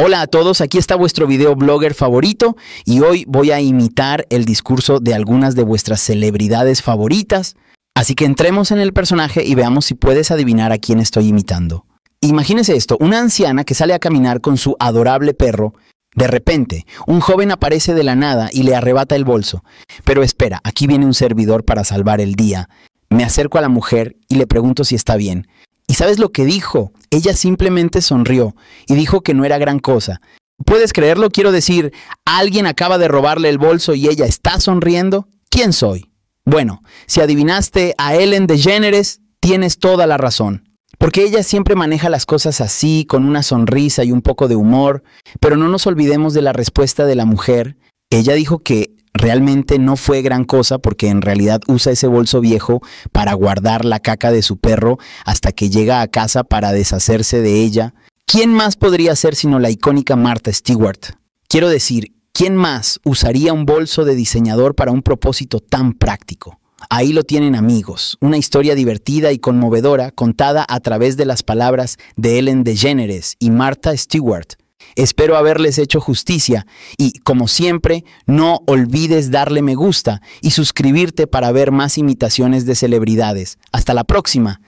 Hola a todos, aquí está vuestro video blogger favorito y hoy voy a imitar el discurso de algunas de vuestras celebridades favoritas. Así que entremos en el personaje y veamos si puedes adivinar a quién estoy imitando. Imagínese esto, una anciana que sale a caminar con su adorable perro. De repente, un joven aparece de la nada y le arrebata el bolso. Pero espera, aquí viene un servidor para salvar el día. Me acerco a la mujer y le pregunto si está bien. ¿Y sabes lo que dijo? Ella simplemente sonrió y dijo que no era gran cosa. ¿Puedes creerlo? Quiero decir, alguien acaba de robarle el bolso y ella está sonriendo. ¿Quién soy? Bueno, si adivinaste a Ellen DeGeneres, tienes toda la razón. Porque ella siempre maneja las cosas así, con una sonrisa y un poco de humor, pero no nos olvidemos de la respuesta de la mujer. Ella dijo que realmente no fue gran cosa porque en realidad usa ese bolso viejo para guardar la caca de su perro hasta que llega a casa para deshacerse de ella. ¿Quién más podría ser sino la icónica Martha Stewart? Quiero decir, ¿quién más usaría un bolso de diseñador para un propósito tan práctico? Ahí lo tienen amigos, una historia divertida y conmovedora contada a través de las palabras de Ellen DeGeneres y Martha Stewart, Espero haberles hecho justicia y, como siempre, no olvides darle me gusta y suscribirte para ver más imitaciones de celebridades. Hasta la próxima.